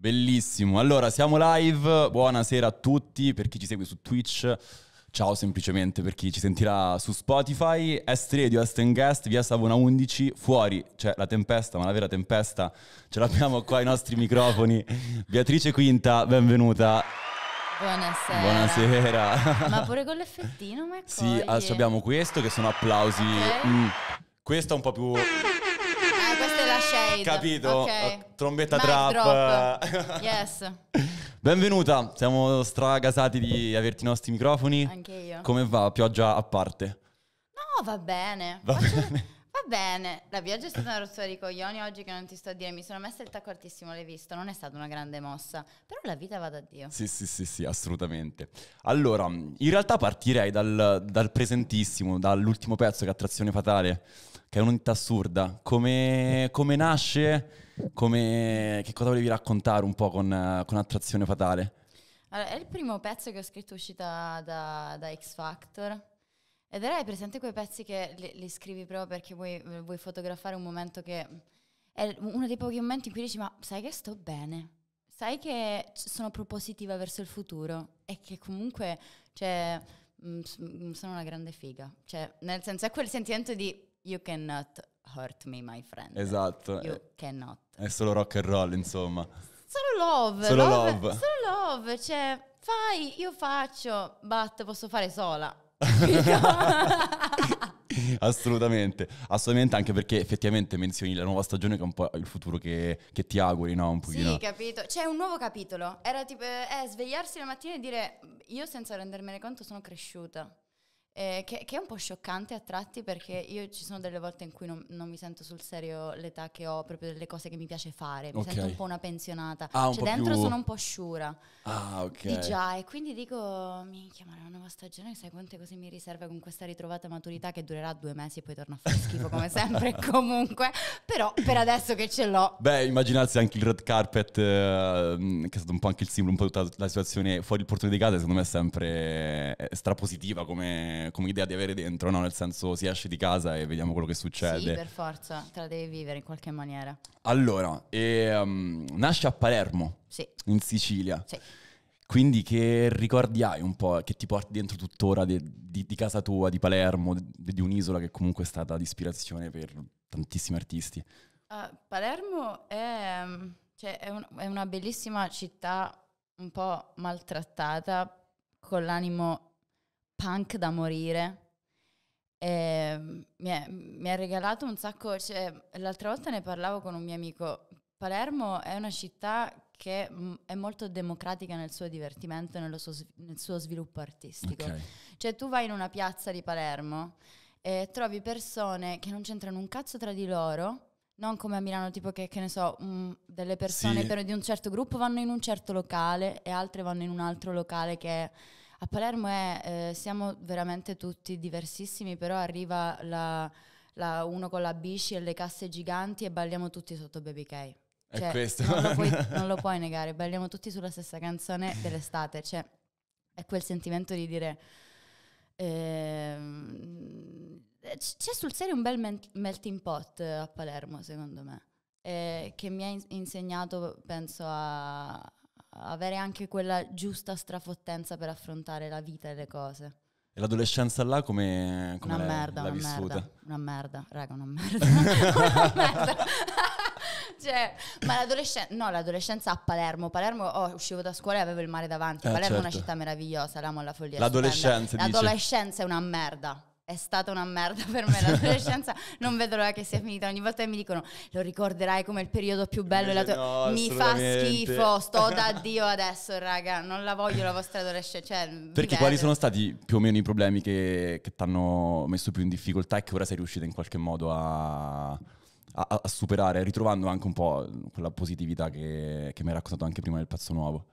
Bellissimo. Allora, siamo live. Buonasera a tutti per chi ci segue su Twitch. Ciao semplicemente per chi ci sentirà su Spotify, Est Radio, Est Guest, via Savona 11, fuori c'è la tempesta, ma la vera tempesta ce l'abbiamo qua ai nostri microfoni. Beatrice Quinta, benvenuta. Buonasera. Buonasera. Ma pure con l'effettino, ma è Sì, adesso abbiamo questo che sono applausi. Okay. Mm. Questo è un po' più shade. Capito? Okay. Trombetta Mic trap. yes. Benvenuta, siamo stragasati di averti i nostri microfoni. Anche io. Come va? Pioggia a parte. No, va bene. Va Faccio... bene. Va bene, la viaggio è stata una rottura di coglioni oggi che non ti sto a dire, mi sono messa il tacco altissimo, l'hai visto, non è stata una grande mossa, però la vita va da Dio. Sì, sì, sì, sì, assolutamente. Allora, in realtà partirei dal, dal presentissimo, dall'ultimo pezzo che è Attrazione Fatale, che è un'unità assurda. Come, come nasce, come, che cosa volevi raccontare un po' con, con Attrazione Fatale? Allora, è il primo pezzo che ho scritto uscita da, da X Factor ed era presente quei pezzi che li, li scrivi proprio perché vuoi, vuoi, fotografare un momento che è uno dei pochi momenti in cui dici ma sai che sto bene, sai che sono propositiva verso il futuro e che comunque cioè, mm, mm, sono una grande figa. Cioè, nel senso è quel sentimento di you cannot hurt me my friend. Esatto. You è, cannot. È solo rock and roll insomma. Solo love. Solo love. love. Solo love. Cioè fai, io faccio, but posso fare sola assolutamente, assolutamente anche perché effettivamente menzioni la nuova stagione che è un po' il futuro che, che ti auguri, no? Un pochino. Sì, capito. C'è un nuovo capitolo. Era tipo eh, svegliarsi la mattina e dire io senza rendermene conto sono cresciuta. Eh, che, che, è un po' scioccante a tratti perché io ci sono delle volte in cui non, non, mi sento sul serio l'età che ho, proprio delle cose che mi piace fare, mi okay. sento un po' una pensionata, ah, un cioè dentro più... sono un po' sciura ah, okay. di già e quindi dico, minchia ma una nuova stagione sai quante cose mi riserva con questa ritrovata maturità che durerà due mesi e poi torno a fare schifo come sempre comunque, però per adesso che ce l'ho. Beh immaginarsi anche il red carpet eh, che è stato un po' anche il simbolo, un po' tutta la situazione fuori il portone di casa secondo me è sempre eh, strapositiva come come, idea di avere dentro, no? nel senso si esce di casa e vediamo quello che succede. Sì, per forza, te la devi vivere in qualche maniera. Allora, e, um, nasce a Palermo, sì. in Sicilia. Sì. Quindi che ricordi hai un po', che ti porti dentro tuttora di, di, di casa tua, di Palermo, di, di, un'isola che comunque è stata di ispirazione per tantissimi artisti? Uh, Palermo è, mm, cioè, è, un, è una bellissima città un po' maltrattata, con l'animo punk da morire. E ehm, mi, è, mi ha regalato un sacco, cioè, l'altra volta ne parlavo con un mio amico, Palermo è una città che mm, è molto democratica nel suo divertimento e suo nel suo sviluppo artistico. Okay. Cioè tu vai in una piazza di Palermo e trovi persone che non c'entrano un cazzo tra di loro, non come a Milano, tipo che, che ne so, mh, mm, delle persone sì. per, di un certo gruppo vanno in un certo locale e altre vanno in un altro locale che... È, a Palermo è, eh, siamo veramente tutti diversissimi, però arriva la, la uno con la bici e le casse giganti e balliamo tutti sotto Baby K. Cioè, non, lo puoi, non lo puoi negare, balliamo tutti sulla stessa canzone dell'estate. Cioè, è quel sentimento di dire... Ehm, eh, c'è sul serio un bel melting pot a Palermo, secondo me, eh, che mi ha insegnato, penso, a, avere anche quella giusta strafottenza per affrontare la vita e le cose. E l'adolescenza là come, una l'è, merda, l'ha una vissuta? Merda, una merda, raga, una merda. cioè, ma l'adolescenza, no, l'adolescenza a Palermo. Palermo, oh, uscivo da scuola e avevo il mare davanti. Eh, Palermo certo. è una certo. città meravigliosa, l'amo alla follia. L'adolescenza, l'adolescenza è una merda è stata una merda per me l'adolescenza, non vedo l'ora che sia finita. Ogni volta che mi dicono lo ricorderai come il periodo più bello della tua no, mi fa schifo, sto da Dio adesso, raga, non la voglio la vostra adolescenza. Cioè, Perché quali sono stati più o meno i problemi che, che ti hanno messo più in difficoltà e che ora sei riuscita in qualche modo a, a, a superare, ritrovando anche un po' quella positività che, che mi hai raccontato anche prima del pezzo nuovo?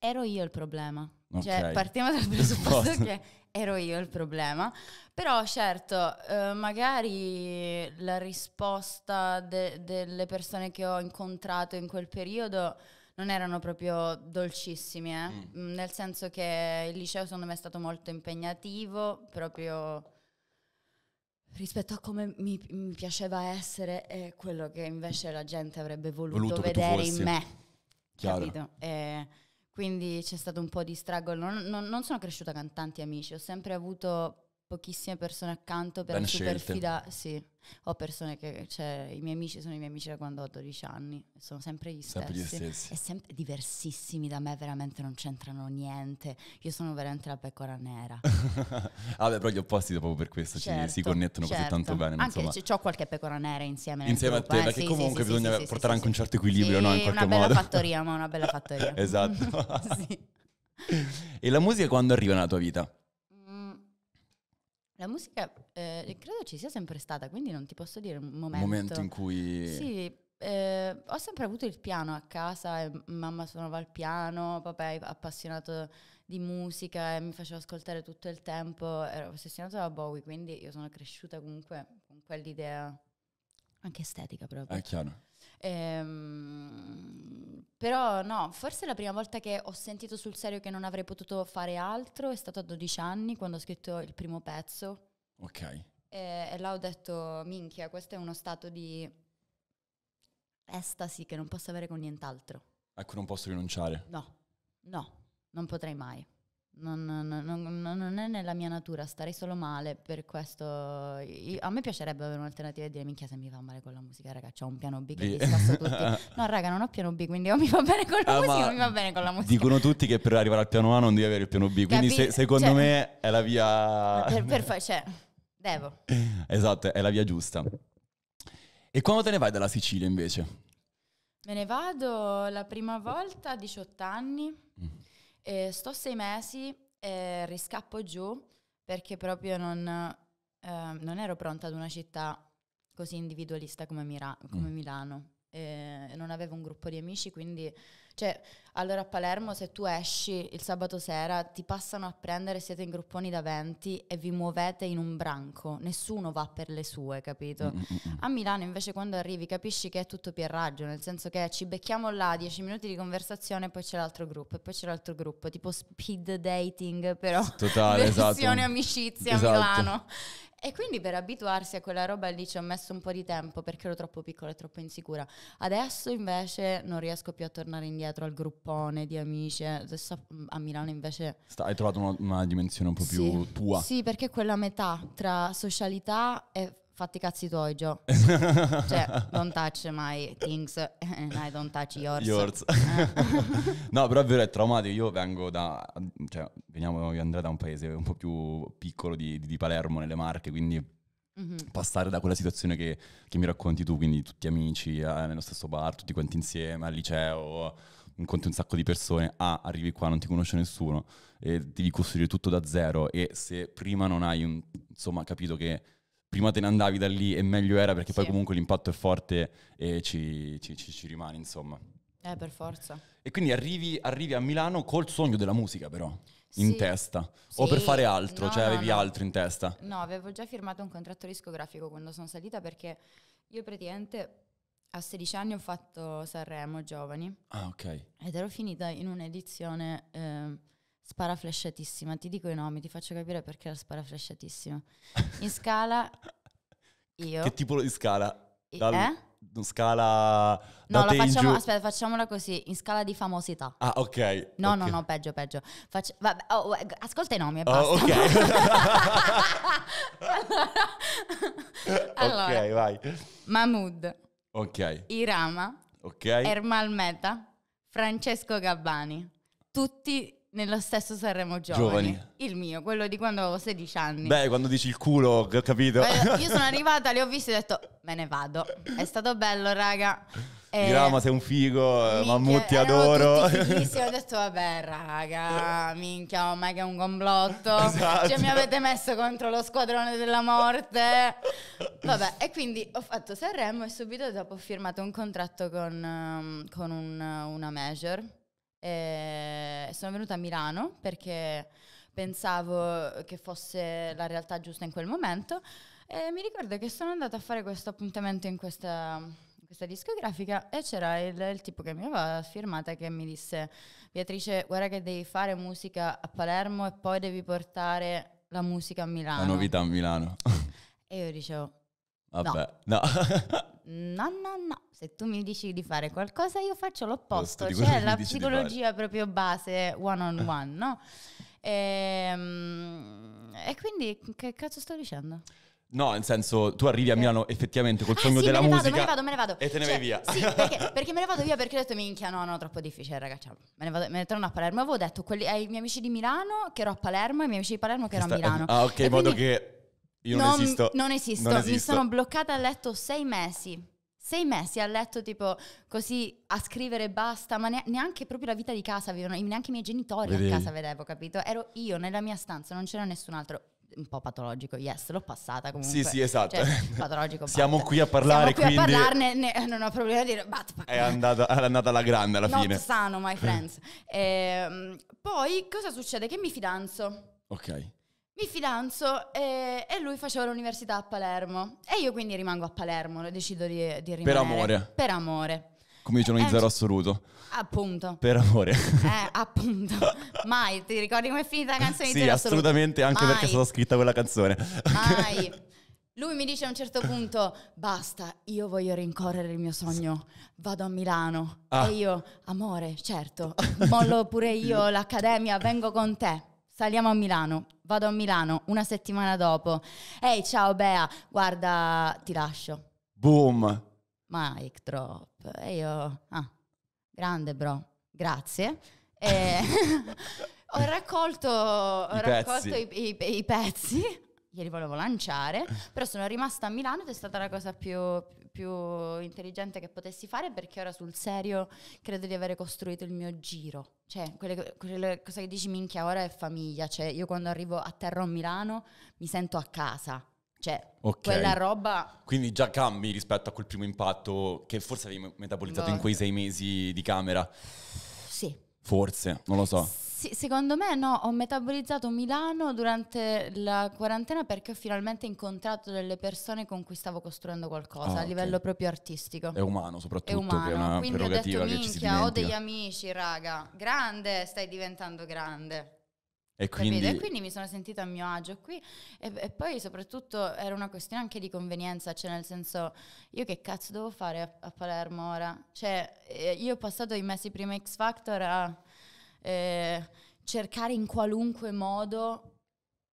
Ero io il problema. Cioè, okay. Cioè, partiamo dal presupposto che ero io il problema, però certo, eh, magari la risposta de- delle persone che ho incontrato in quel periodo non erano proprio dolcissime, eh? Mm. mm. nel senso che il liceo secondo me è stato molto impegnativo, proprio rispetto a come mi, mi piaceva essere e quello che invece la gente avrebbe voluto, voluto vedere in me. Chiaro. Capito? E quindi c'è stato un po' di struggle. Non, non, non sono cresciuta con tanti amici, ho sempre avuto pochissime persone accanto per ben sì. Ho persone che, cioè, i miei amici sono i miei amici da quando ho 12 anni, sono sempre gli sempre stessi. Gli stessi. E sempre diversissimi da me, veramente non c'entrano niente. Io sono veramente la pecora nera. ah, però gli opposti proprio per questo certo, ci, si connettono certo. così tanto certo. bene. Anche insomma. c- ho qualche pecora nera insieme. Insieme a te, eh? perché sì, comunque sì, bisogna sì, portare anche un certo equilibrio, no? In qualche modo. È Una bella fattoria, ma una bella fattoria. esatto. e la musica quando arriva nella tua vita? La musica eh, credo ci sia sempre stata, quindi non ti posso dire un momento. Un momento in cui... Sì, eh, ho sempre avuto il piano a casa, e mamma suonava il piano, papà è appassionato di musica e mi faceva ascoltare tutto il tempo, ero ossessionata da Bowie, quindi io sono cresciuta comunque con quell'idea anche estetica proprio. È eh, chiaro. Ehm, però no, forse la prima volta che ho sentito sul serio che non avrei potuto fare altro è stato a 12 anni quando ho scritto il primo pezzo. Ok. E, e là ho detto, minchia, questo è uno stato di estasi che non posso avere con nient'altro. Ecco, non posso rinunciare. No, no, non potrei mai. Non, non, non, non, è nella mia natura, starei solo male, per questo io, a me piacerebbe avere un'alternativa e dire minchia se mi fa male con la musica, raga, ho un piano B che disfasso tutti. No, raga, non ho piano B, quindi o mi va bene con la ah, musica o mi va bene con la musica. Dicono tutti che per arrivare al piano A non devi avere il piano B, quindi se, secondo cioè, me è la via... Per, per fa- cioè, devo. Esatto, è la via giusta. E quando te ne vai dalla Sicilia invece? Me ne vado la prima volta a 18 anni. Mm e sto sei mesi e riscappo giù perché proprio non, eh, non ero pronta ad una città così individualista come, Mira- come mm. Milano. E non avevo un gruppo di amici, quindi cioè, allora a Palermo se tu esci il sabato sera ti passano a prendere, siete in grupponi da 20 e vi muovete in un branco, nessuno va per le sue, capito? Mm, mm, mm, a Milano invece quando arrivi capisci che è tutto pierraggio, nel senso che ci becchiamo là 10 minuti di conversazione poi c'è l'altro gruppo e poi c'è l'altro gruppo, tipo speed dating però Totale, versione esatto. amicizia esatto. a Milano e quindi per abituarsi a quella roba lì ci ho messo un po' di tempo perché ero troppo piccola e troppo insicura. Adesso invece non riesco più a tornare indietro al gruppone di amici. Eh. Adesso a Milano invece... Sta, hai trovato una, una, dimensione un po' più tua. Sì, perché quella metà tra socialità e fatti i cazzi tuoi, Joe. cioè, non touch my things, I don't touch yours. yours. Eh. no, però è vero, è traumatico. Io vengo da... Cioè, veniamo io Andrea da un paese un po' più piccolo di, di Palermo, nelle Marche, quindi... Mm-hmm. Passare da quella situazione che, che, mi racconti tu, quindi tutti amici, eh, nello stesso bar, tutti quanti insieme, al liceo, incontri un sacco di persone, ah, arrivi qua, non ti conosce nessuno, e devi costruire tutto da zero e se prima non hai un, insomma, capito che prima te ne andavi da lì e meglio era perché sì. poi comunque l'impatto è forte e ci, ci, ci, ci rimane, insomma. Eh, per forza. E quindi arrivi, arrivi, a Milano col sogno della musica, però, sì. in testa. Sì. O per fare altro, no, cioè avevi no. altro in testa. No, avevo già firmato un contratto discografico quando sono salita perché io praticamente a 16 anni ho fatto Sanremo Giovani. Ah, ok. Ed ero finita in un'edizione... Eh, sparaflesciatissima. Ti dico i nomi, ti faccio capire perché era sparaflesciatissima. In scala, io. Che tipo di scala? Dal, eh? Scala. No, la facciamo, aspetta, facciamola così, in scala di famosità. Ah, ok. No, okay. no, no, peggio, peggio. Faccio, vabbè, oh, oh ecco, ascolta i nomi e oh, basta. Oh, ok. allora, ok, vai. Mahmood. Ok. Irama. Ok. Ermal Meta. Francesco Gabbani. Tutti nello stesso Sanremo Giovani. Giovani. Il mio, quello di quando avevo 16 anni. Beh, quando dici il culo, ho capito. Allora, io sono arrivata, le ho viste e ho detto, me ne vado. È stato bello, raga. E eh, ma sei un figo, eh, Mammutti adoro. Bellissimo, ho detto vabbè raga, minchia, oh my che è un complotto. Esatto. Cioè mi avete messo contro lo squadrone della morte. Vabbè, e quindi ho fatto Sanremo e subito dopo ho firmato un contratto con, ehm, con un, una major e eh, sono venuta a Milano perché pensavo che fosse la realtà giusta in quel momento e mi ricordo che sono andata a fare questo appuntamento in questa, in questa discografica e c'era il, il, tipo che mi aveva firmata che mi disse Beatrice guarda che devi fare musica a Palermo e poi devi portare la musica a Milano. La novità a Milano. e io dicevo... Vabbè, no. no, no, no se tu mi dici di fare qualcosa io faccio l'opposto, c'è cioè la psicologia proprio base one on one, no? E, ehm, e, quindi che cazzo sto dicendo? No, nel senso, tu arrivi a Milano effettivamente col ah, sogno ah, sì, della musica. me ne vado, me ne vado. E te ne cioè, vai via. Sì, perché, perché, me ne vado via perché ho detto minchia, no, no, troppo difficile, ragazzi. Me ne, vado, me ne torno a Palermo. Avevo detto quelli, ai miei amici di Milano che ero a Palermo e ai miei amici di Palermo che ero a Milano. Ah, ok, in modo che io non, non, esisto. non esisto. Non esisto. Mi sono bloccata a letto sei mesi sei mesi a letto tipo così a scrivere e basta, ma neanche proprio la vita di casa avevano, neanche i miei genitori Vedi. a casa vedevo, capito? Ero io nella mia stanza, non c'era nessun altro. Un po' patologico, yes, l'ho passata comunque. Sì, sì, esatto. Cioè, patologico. Siamo batte. qui a parlare, Siamo qui quindi... a parlarne, ne, non ho problema a dire, Batman. È andata, è andata alla grande alla Not fine. sano, my friends. e, ehm, poi, cosa succede? Che mi fidanzo. Ok. Mi fidanzo e, eh, e, lui faceva l'università a Palermo e io quindi rimango a Palermo, decido di, di rimanere. Per amore. Per amore. Come dicono eh, i zero assoluto. Appunto. Per amore. Eh, appunto. Mai, ti ricordi com'è finita la canzone sì, di zero Sì, assolutamente, anche Mai. perché è stata scritta quella canzone. Mai. Lui mi dice a un certo punto, basta, io voglio rincorrere il mio sogno, vado a Milano. Ah. E io, amore, certo, mollo pure io l'accademia, vengo con te. Saliamo a Milano, vado a Milano una settimana dopo. Ehi, ciao Bea, guarda, ti lascio. Boom. Mike Drop. E io, ah, grande bro, grazie. E ho raccolto, ho raccolto i, i, i pezzi, Ieri volevo lanciare, però sono rimasta a Milano ed è stata la cosa più, più intelligente che potessi fare perché ora sul serio credo di avere costruito il mio giro. Cioè, quelle, quelle cose che dici minchia ora è famiglia, cioè io quando arrivo a terra a Milano mi sento a casa. Cioè, okay. quella roba... Quindi già cambi rispetto a quel primo impatto che forse avevi metabolizzato Boh. in quei sei mesi di camera. Forse, non lo so. Sì, secondo me no, ho metabolizzato Milano durante la quarantena perché ho finalmente incontrato delle persone con cui stavo costruendo qualcosa ah, a livello proprio artistico. È umano soprattutto, è umano. Quindi ho detto, minchia, ho degli amici, raga, grande, stai diventando grande. E quindi... e quindi... mi sono sentita a mio agio qui e, e, poi soprattutto era una questione anche di convenienza, cioè nel senso io che cazzo devo fare a, a Palermo ora? Cioè eh, io ho passato i mesi prima X Factor a eh, cercare in qualunque modo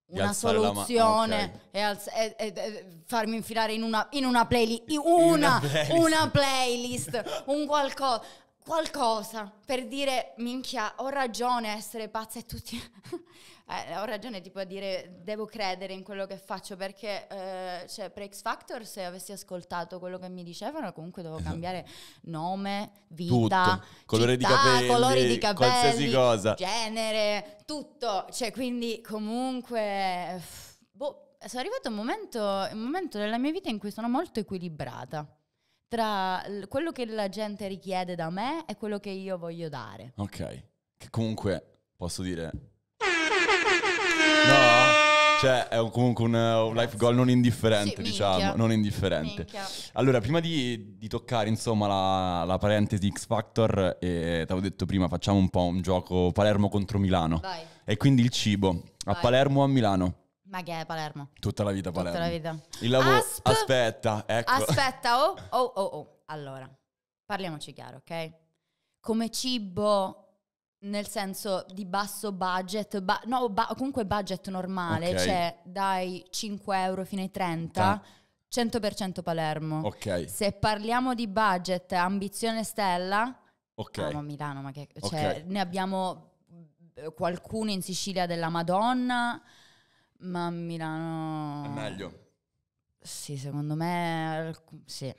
una soluzione ma- okay. e, e, e, farmi infilare in una, in una playlist, una, una, playlist. una playlist, un qualcosa qualcosa per dire minchia ho ragione a essere pazza e tutti eh, ho ragione tipo a dire devo credere in quello che faccio perché eh, cioè, per X Factor se avessi ascoltato quello che mi dicevano comunque dovevo cambiare nome vita tutto. colore città, di capelli colori di capelli qualsiasi cosa genere tutto cioè quindi comunque boh, sono arrivato a un momento, un momento della mia vita in cui sono molto equilibrata tra quello che la gente richiede da me e quello che io voglio dare. Ok, che comunque posso dire... No? Cioè, è un, comunque un, un, life goal non indifferente, sì, diciamo, non indifferente. Minchia. Allora, prima di, di toccare, insomma, la, la, parentesi X Factor, eh, t'avevo detto prima, facciamo un po' un gioco Palermo contro Milano. Vai. E quindi il cibo, Vai. a Palermo o a Milano? Ma che è Palermo? Tutta la vita Palermo. Tutta la vita. Il lavoro... Asp... Aspetta, ecco. Aspetta, oh, oh, oh, oh. Allora, parliamoci chiaro, ok? Come cibo nel senso di basso budget, ba- no, ba- comunque budget normale, okay. cioè dai 5 euro fino ai 30, 100% Palermo. Ok. Se parliamo di budget, ambizione stella, okay. no, Milano, ma che, cioè, ne abbiamo qualcuno in Sicilia della Madonna, ma a Milano... È meglio. Sì, secondo me alc- sì.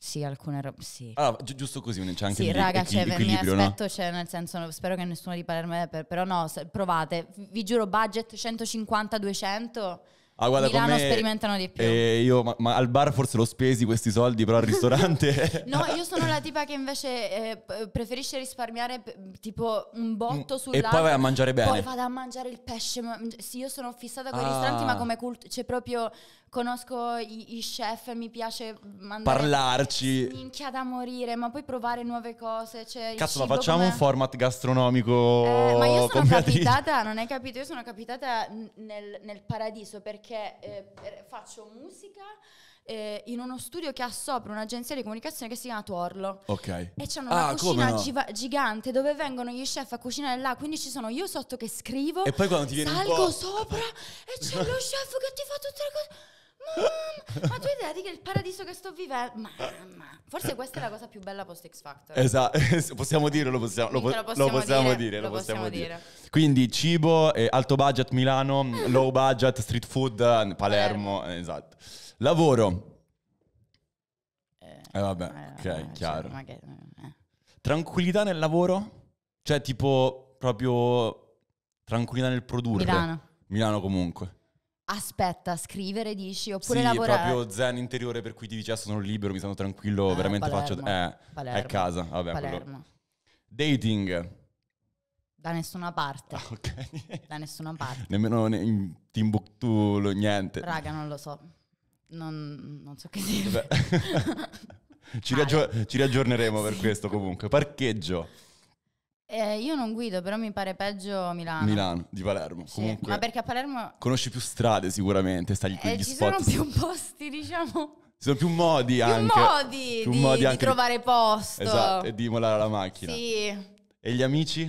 Sì, alcune robe, sì. Allora, ah, gi- giusto così, c'è anche sì, raga, equi- c'è, cioè, mi aspetto, no? c'è, cioè, nel senso, spero che nessuno di Palermo, per, però no, se, provate, vi giuro, budget 150-200 Ah, guarda, Milano me, sperimentano di più. Eh, io ma, ma, al bar forse l'ho spesi questi soldi, però al ristorante. no, io sono la tipa che invece eh, preferisce risparmiare tipo un botto mm, E poi vai a mangiare bene. Poi vado a mangiare il pesce. Sì, io sono fissata con ah. i ristoranti, ma come culto. C'è cioè proprio conosco i, i, chef, mi piace mandare parlarci. Minchia da morire, ma poi provare nuove cose. Cioè Cazzo, ma facciamo com'è? un format gastronomico. Eh, ma io sono capitata, non hai capito, io sono capitata nel, nel paradiso perché perché eh, faccio musica eh, in uno studio che ha sopra un'agenzia di comunicazione che si chiama Tuorlo. Ok. E c'è ah, una ah, cucina no? giva- gigante dove vengono gli chef a cucinare là, quindi ci sono io sotto che scrivo. E poi quando ti viene salgo un po'... sopra e c'è lo chef che ti fa tutte le cose mamma, ma tu hai idea di che il paradiso che sto vivendo? Mamma, forse questa è la cosa più bella post X Factor. Esatto, possiamo dirlo, lo possiamo, lo, po- lo possiamo, dire, dire, lo possiamo dire. dire. Quindi cibo, eh, alto budget Milano, ah. low budget street food eh, Palermo, Palermo. esatto. Lavoro. Eh, eh vabbè, eh, ok, cioè, chiaro. Cioè, che, Tranquillità nel lavoro? Cioè tipo proprio tranquillità nel produrre? Milano. Milano comunque aspetta scrivere, dici, oppure sì, lavorare. proprio zen interiore per cui ti dici, ah, sono libero, mi sono tranquillo, eh, veramente Palermo, faccio... Eh, Palermo, è casa, vabbè. Palermo. Quello. Dating. Da nessuna parte. Ah, ok. da nessuna parte. Nemmeno in Timbuktu, niente. Raga, non lo so. Non, non so che dire. ci, riaggior- ci riaggiorneremo sì. per questo comunque. Parcheggio. Eh, io non guido, però mi pare peggio Milano. Milano, di Palermo. Sì, Comunque, ma perché a Palermo... Conosci più strade sicuramente, stagli eh, ci spot. sono più posti, diciamo... Ci sono più modi più anche. Modi più di, modi anche di trovare posto. Esatto, e di molare la macchina. Sì. E gli amici?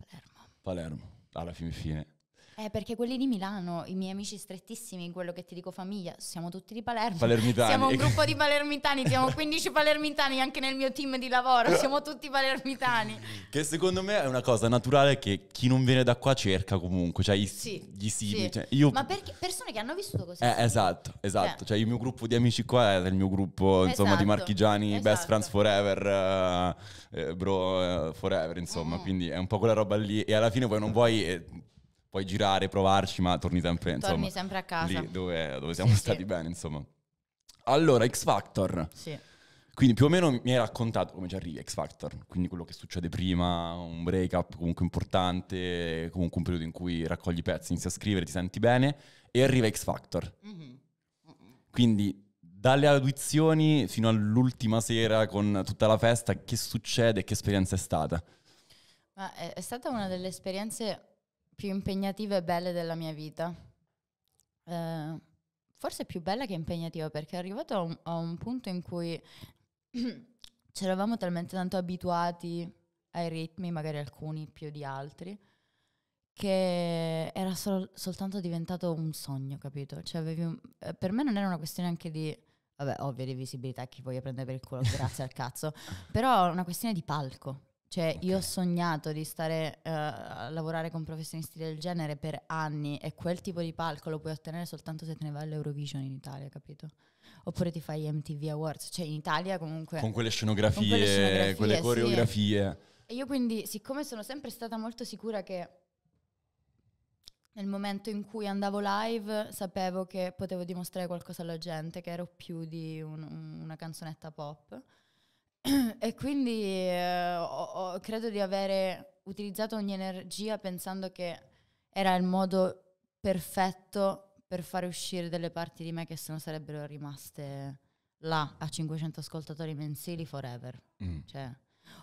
Palermo. Palermo, alla fine fine. Eh, perché quelli di Milano, i miei amici strettissimi, quello che ti dico famiglia, siamo tutti di Palermo. Palermitani. Siamo un gruppo di palermitani, siamo 15 palermitani anche nel mio team di lavoro, eh. siamo tutti palermitani. Che secondo me è una cosa naturale che chi non viene da qua cerca comunque, cioè gli, sì, gli sì, sì. Cioè io... Ma perché persone che hanno vissuto così. Eh, esatto, esatto. Eh. Cioè il mio gruppo di amici qua è il mio gruppo, insomma, esatto. di marchigiani, esatto. best friends forever, uh, bro uh, forever, insomma, mm. quindi è un po' quella roba lì e alla fine poi non vuoi... Eh, puoi girare, provarci, ma torni sempre, insomma, torni sempre a casa. Lì dove, dove siamo sì, stati sì. bene, insomma. Allora, X Factor. Sì. Quindi più o meno mi hai raccontato come ci arrivi X Factor, quindi quello che succede prima, un break up comunque importante, comunque un periodo in cui raccogli pezzi, inizi a scrivere, ti senti bene e arriva X Factor. Mm-hmm. mm-hmm. Quindi dalle audizioni fino all'ultima sera con tutta la festa, che succede, e che esperienza è stata? Ma è stata una delle esperienze più impegnative e belle della mia vita. Eh, forse più bella che impegnativa perché è arrivato a un, a un punto in cui c'eravamo talmente tanto abituati ai ritmi, magari alcuni più di altri, che era sol- soltanto diventato un sogno, capito? Cioè, un, eh, per me non era una questione anche di... Vabbè, ovvio, di visibilità, chi voglia prendere per il culo, grazie al cazzo. Però una questione di palco cioè, okay. io ho sognato di stare uh, a lavorare con professionisti del genere per anni e quel tipo di palco lo puoi ottenere soltanto se te ne vai all'Eurovision in Italia, capito? Oppure ti fai MTV Awards, cioè in Italia comunque. Con quelle scenografie, con quelle, scenografie, quelle coreografie. Sì. E io quindi, siccome sono sempre stata molto sicura che nel momento in cui andavo live sapevo che potevo dimostrare qualcosa alla gente, che ero più di un, una canzonetta pop e quindi eh, ho, ho, credo di avere utilizzato ogni energia pensando che era il modo perfetto per fare uscire delle parti di me che se no sarebbero rimaste là a 500 ascoltatori mensili forever. Mm. Cioè,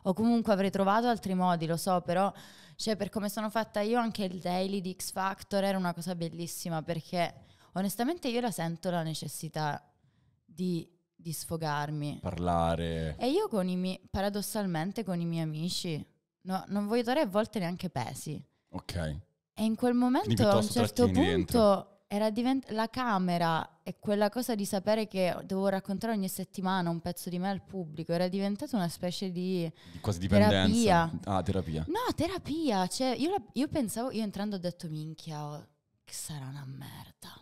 o comunque avrei trovato altri modi, lo so, però cioè, per come sono fatta io anche il daily di X Factor era una cosa bellissima perché onestamente io la sento la necessità di di sfogarmi. Parlare. E io con i miei, paradossalmente con i miei amici, no, non voglio dare a volte neanche pesi. Ok. E in quel momento a un certo punto era divent- la camera e quella cosa di sapere che dovevo raccontare ogni settimana un pezzo di me al pubblico era diventata una specie di... Quasi dipendenza. Terapia. Ah, terapia. No, terapia. Cioè, io, la, io pensavo, io entrando ho detto minchia, oh, che sarà una merda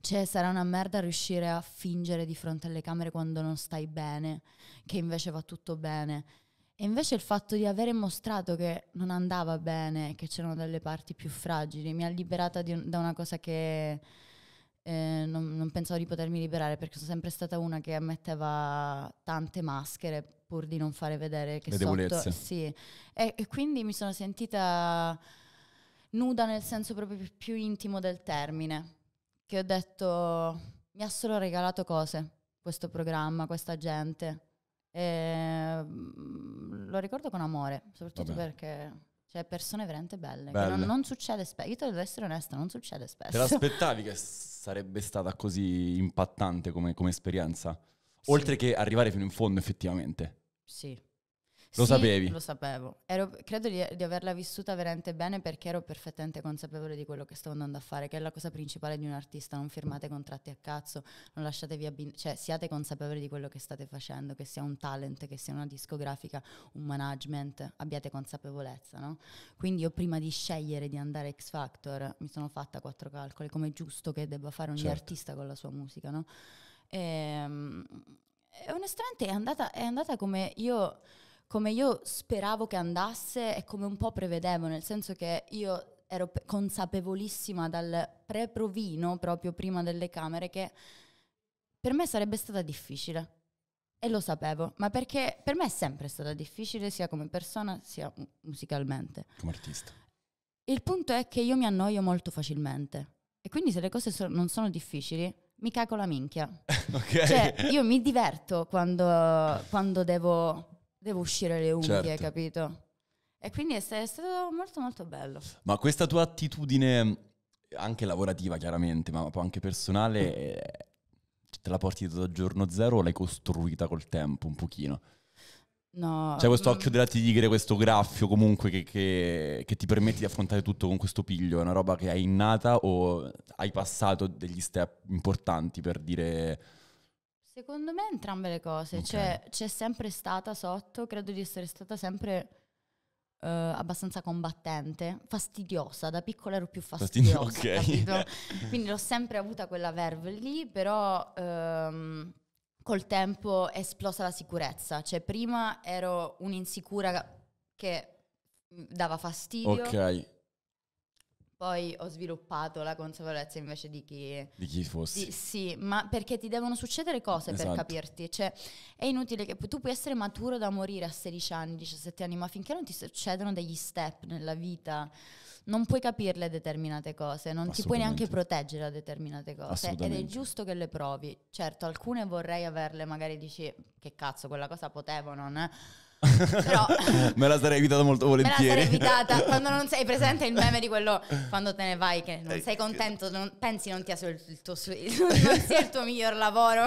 cioè sarà una merda riuscire a fingere di fronte alle camere quando non stai bene, che invece va tutto bene. E invece il fatto di avere mostrato che non andava bene, che c'erano delle parti più fragili, mi ha liberata un, da una cosa che eh, non, non, pensavo di potermi liberare, perché sono sempre stata una che ammetteva tante maschere pur di non fare vedere che Le sotto... Debolezze. Sì, e, e quindi mi sono sentita nuda nel senso proprio più intimo del termine che ho detto mi ha solo regalato cose questo programma, questa gente. E mm, lo ricordo con amore, soprattutto Vabbè. perché cioè persone veramente belle, belle. Non, non, succede spesso. Io te devo essere onesta, non succede spesso. Te l'aspettavi che sarebbe stata così impattante come, come esperienza? Oltre che arrivare fino in fondo effettivamente. Sì, lo sì, sapevi? Lo sapevo. Ero, credo di, di, averla vissuta veramente bene perché ero perfettamente consapevole di quello che stavo andando a fare, che è la cosa principale di un artista. Non firmate contratti a cazzo, non lasciatevi abbinare, cioè siate consapevoli di quello che state facendo, che sia un talent, che sia una discografica, un management, abbiate consapevolezza, no? Quindi io prima di scegliere di andare X Factor mi sono fatta quattro calcoli, come è giusto che debba fare ogni certo. artista con la sua musica, no? Ehm, e, um, onestamente è andata, è andata come io come io speravo che andasse e come un po' prevedevo, nel senso che io ero consapevolissima dal pre-provino, proprio prima delle camere, che per me sarebbe stata difficile. E lo sapevo, ma perché per me è sempre stata difficile, sia come persona sia musicalmente. Come artista. Il punto è che io mi annoio molto facilmente. E quindi se le cose so- non sono difficili, mi caco la minchia. okay. Cioè, io mi diverto quando, quando devo devo uscire le unghie, certo. capito? E quindi è stato molto molto bello. Ma questa tua attitudine, anche lavorativa chiaramente, ma poi anche personale, mm. eh, te la porti da giorno zero o l'hai costruita col tempo un pochino? No. C'è cioè, questo mm. occhio della tigre, questo graffio comunque che, che, che, ti permette di affrontare tutto con questo piglio? È una roba che hai innata o hai passato degli step importanti per dire Secondo me entrambe le cose, okay. cioè c'è sempre stata sotto, credo di essere stata sempre eh, abbastanza combattente, fastidiosa, da piccola ero più fastidiosa, Fastidio, okay. quindi l'ho sempre avuta quella verve lì, però ehm, col tempo è esplosa la sicurezza, cioè prima ero un'insicura che dava fastidio. Ok. Poi ho sviluppato la consapevolezza invece di chi... Di chi fossi. Di, sì, ma perché ti devono succedere cose esatto. per capirti. Cioè, è inutile che tu puoi essere maturo da morire a 16 anni, 17 anni, ma finché non ti succedono degli step nella vita, non puoi capirle determinate cose, non ti puoi neanche proteggere da determinate cose. Ed è giusto che le provi. Certo, alcune vorrei averle, magari dici, che cazzo, quella cosa potevo, non... Eh? Però, me la sarei evitata molto volentieri. Me la sarei evitata quando non sei presente il meme di quello quando te ne vai che non eh, sei contento, non, pensi non ti sia il, il tuo, non sia il tuo miglior lavoro,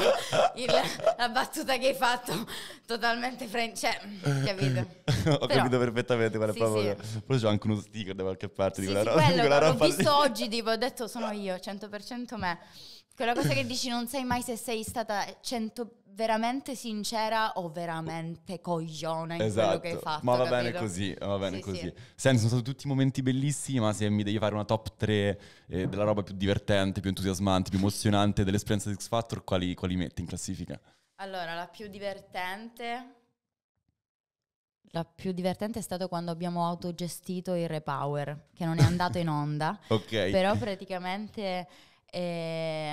il, la battuta che hai fatto totalmente fren- cioè, capito? Ho Però, capito perfettamente quella sì, Sì. Poi c'ho anche uno sticker da qualche parte sì, di quella sì, roba. Quello, quella roba ho visto oggi tipo ho detto sono io, 100% me. Quella cosa che dici non sai mai se sei stata cento, veramente sincera o veramente cogliona in esatto. quello che hai esatto. fatto. Ma va capito? bene così, va bene sì, così. Sì. Senti, sono stati tutti momenti bellissimi, ma se mi devi fare una top 3 eh, della roba più divertente, più entusiasmante, più emozionante dell'esperienza di X Factor, quali, quali metti in classifica? Allora, la più divertente... La più divertente è stato quando abbiamo autogestito il Repower, che non è andato in onda. ok. Però praticamente e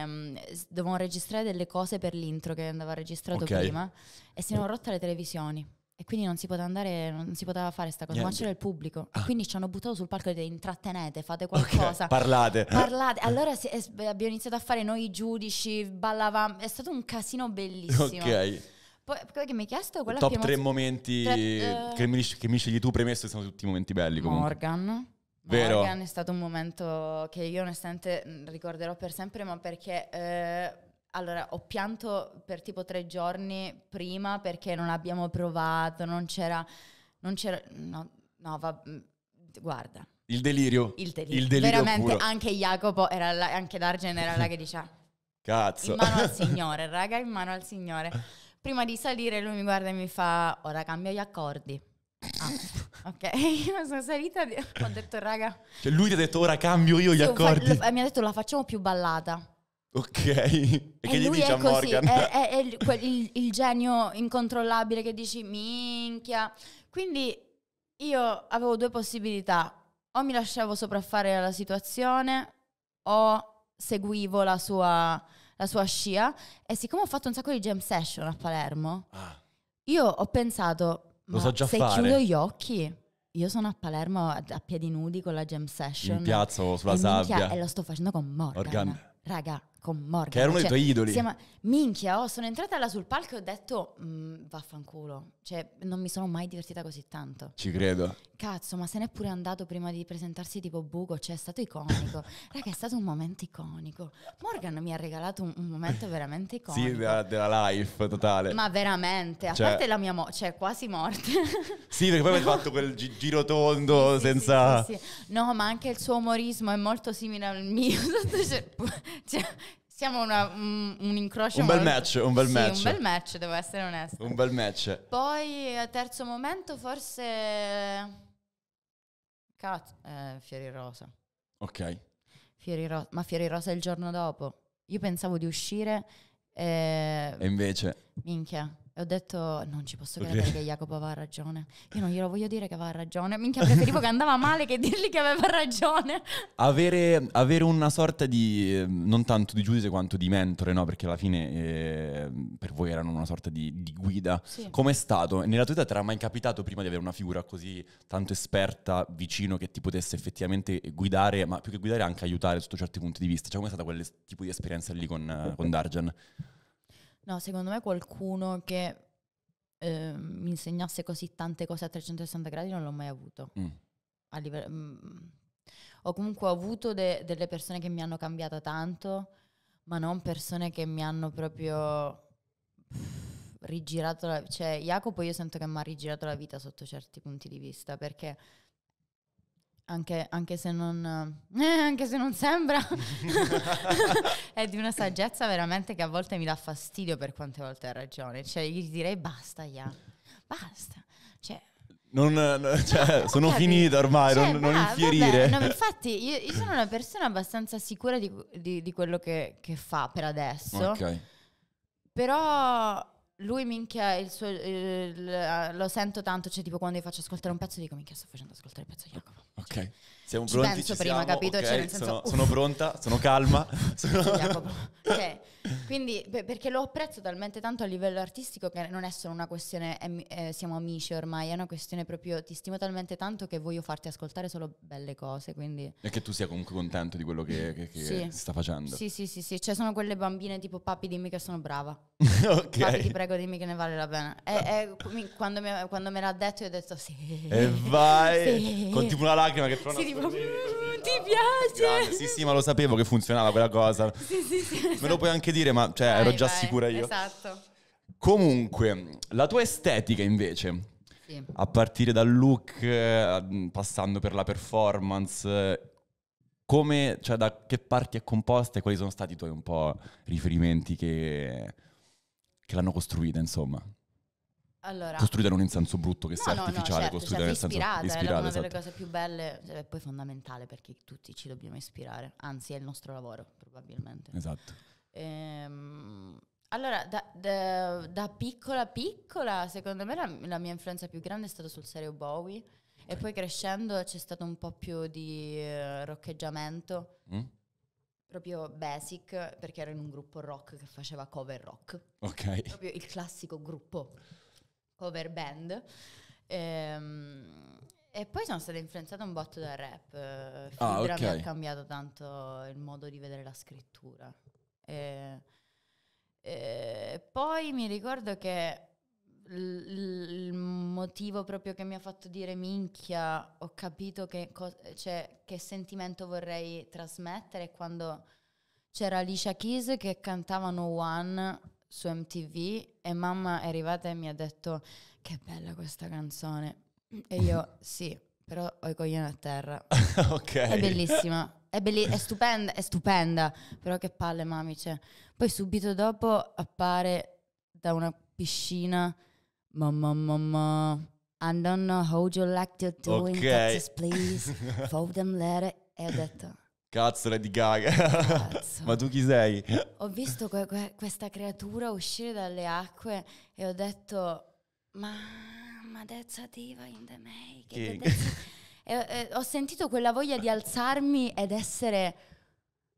ehm, dovevamo registrare delle cose per l'intro che andava registrato okay. prima e si erano eh. rotte le televisioni. E quindi non si poteva andare, non si poteva fare sta cosa, Niente. ma c'era il pubblico. Ah. Quindi ci hanno buttato sul palco e detto intrattenete, fate qualcosa. Okay, parlate. Parlate. Allora si, eh, abbiamo iniziato a fare noi giudici, ballavamo, è stato un casino bellissimo. Ok. Poi, che mi hai chiesto quella Top che tre momenti tre, eh, che, mi, che, mi, scegli tu premesso sono tutti momenti belli comunque. Morgan. Vero. Morgan è stato un momento che io onestamente mm, ricorderò per sempre, ma perché... Eh, allora, ho pianto per tipo tre giorni prima perché non abbiamo provato, non c'era... Non c'era no, no va, mm, guarda. Il delirio. Il delirio. Il delirio Veramente, puro. anche Jacopo, era là, anche Dargen era là che diceva... Cazzo. In mano al Signore, raga, in mano al Signore. Prima di salire lui mi guarda e mi fa, ora cambia gli accordi. Ah, ok, io sono salita ho detto raga. Cioè lui ti ha detto ora cambio io gli accordi. Fa, lo, mi ha detto la facciamo più ballata. Ok, e, e che gli dice a così, Morgan? È, è, è quel, il, il, genio incontrollabile che dici minchia. Quindi io avevo due possibilità, o mi lasciavo sopraffare alla situazione o seguivo la sua, la sua scia e siccome ho fatto un sacco di jam session a Palermo, ah. io ho pensato lo so già se fare. Se chiudo gli occhi, io sono a Palermo a, a, piedi nudi con la jam session. In piazza sulla e sabbia. Minchia, e lo sto facendo con Morgan. Organ. Raga, con Morgan. Che erano uno cioè, dei tuoi idoli. Siamo, minchia, oh, sono entrata là sul palco e ho detto, mm, vaffanculo. Cioè, non mi sono mai divertita così tanto. Ci credo. Cazzo, ma se n'è pure andato prima di presentarsi tipo buco, cioè è stato iconico. Raga, è stato un momento iconico. Morgan mi ha regalato un, un momento veramente iconico. Sì, della, della live totale. Ma veramente, a cioè, parte la mia morte, cioè quasi morte. sì, perché poi avete no. fatto quel gi- giro tondo sì, senza... Sì, sì, no, ma anche il suo umorismo è molto simile al mio. cioè, cioè siamo una, un, un, incrocio. Un bel molto... match, un bel sì, match. Un bel match, devo essere onesto. Un bel match. Poi a eh, terzo momento forse... Cazzo, eh, Fiori Rosa. Ok. Fiori Rosa, ma Fieri Rosa il giorno dopo. Io pensavo di uscire. E, eh, E invece... Minchia. E ho detto, non ci posso credere che Jacopo aveva ragione. Io non glielo voglio dire che aveva ragione. Minchia, preferivo che andava male che dirgli che aveva ragione. Avere, avere, una sorta di, ehm, non tanto di giudice quanto di mentore, no? Perché alla fine eh, per voi erano una sorta di, di guida. Sì. Com'è stato? Nella tua vita ti era mai capitato prima di avere una figura così tanto esperta, vicino, che ti potesse effettivamente guidare, ma più che guidare anche aiutare sotto certi punti di vista? Cioè com'è stata quel tipo di esperienza lì con, con Darjan? No, secondo me qualcuno che eh, mi insegnasse così tante cose a 360 gradi non l'ho mai avuto. Mm. Livello, mh, mm, ho comunque avuto de- delle persone che mi hanno cambiata tanto, ma non persone che mi hanno proprio rigirato la vita. Cioè, Jacopo io sento che mi ha rigirato la vita sotto certi punti di vista, perché anche, anche, se non, eh, anche, se non, sembra, è di una saggezza veramente che a volte mi dà fastidio per quante volte ha ragione. Cioè, gli direi basta, Ia, basta. Cioè, non, no, cioè, no, sono finita ormai, cioè, non, va, non infierire. Vabbè, no, infatti, io, io, sono una persona abbastanza sicura di, di, di quello che, che, fa per adesso. Okay. Però lui minchia il suo, il, lo sento tanto, cioè tipo quando gli faccio ascoltare un pezzo dico minchia sto facendo ascoltare il pezzo di Jacopo. Ok. Siamo ci pronti, penso ci prima, siamo, capito? Cioè, okay. Cioè, nel senso, sono, sono, pronta, sono calma. sono... Okay. Quindi, perché lo apprezzo talmente tanto a livello artistico che non è solo una questione, eh, siamo amici ormai, è una questione proprio, ti stimo talmente tanto che voglio farti ascoltare solo belle cose. Quindi... E che tu sia comunque contento di quello che, che, che sì. si sta facendo. Sì, sì, sì, sì, cioè sono quelle bambine tipo papi dimmi che sono brava. ok. Papi ti prego dimmi che ne vale la pena. E, e, quando, me, quando, me, l'ha detto io ho detto sì. E vai, sì. continua la lacrima che trovano. Sì, tipo, mm, ti piace? Grande. Sì, sì, ma lo sapevo che funzionava quella cosa. Sì, sì, sì. Me lo puoi anche dire, ma cioè, vai, ero già vai. sicura io. Esatto. Comunque, la tua estetica invece. Sì. A partire dal look, ehm, passando per la performance, come, cioè, da che parti è composta e quali sono stati i tuoi un po' riferimenti che, che l'hanno costruita, insomma? Allora, costruita non in senso brutto che no, sia artificiale, no, certo, costruita cioè, nel senso ispirata, ispirata, è una esatto. delle cose più belle, cioè, è poi fondamentale perché tutti ci dobbiamo ispirare, anzi è il nostro lavoro probabilmente. Esatto. Ehm, allora, da, da, da, piccola piccola, secondo me la, la, mia influenza più grande è stata sul serio Bowie okay. e poi crescendo c'è stato un po' più di uh, roccheggiamento. Mm? proprio basic perché ero in un gruppo rock che faceva cover rock. Ok. Proprio il classico gruppo cover band. Ehm, e poi sono stata influenzata un botto dal rap. Eh, ah, Fibra ah, okay. mi ha cambiato tanto il modo di vedere la scrittura. E, e poi mi ricordo che l- il motivo proprio che mi ha fatto dire minchia, ho capito che, co- cioè, che sentimento vorrei trasmettere quando c'era Alicia Keys che cantava No One su MTV e mamma è arrivata e mi ha detto che bella questa canzone. E io sì, però ho i coglioni a terra. ok. È bellissima. È, belli- è, stupenda, è stupenda, però che palle mamice. Cioè. Poi subito dopo appare da una piscina, mamma mamma, I don't know how you like to do okay. in Texas, please, fold them later, e ho detto... Cazzo, Lady Gaga. Cazzo. Ma tu chi sei? Ho visto que- que- questa creatura uscire dalle acque e ho detto, mamma, that's a diva in the making. e, e, ho sentito quella voglia di alzarmi ed essere...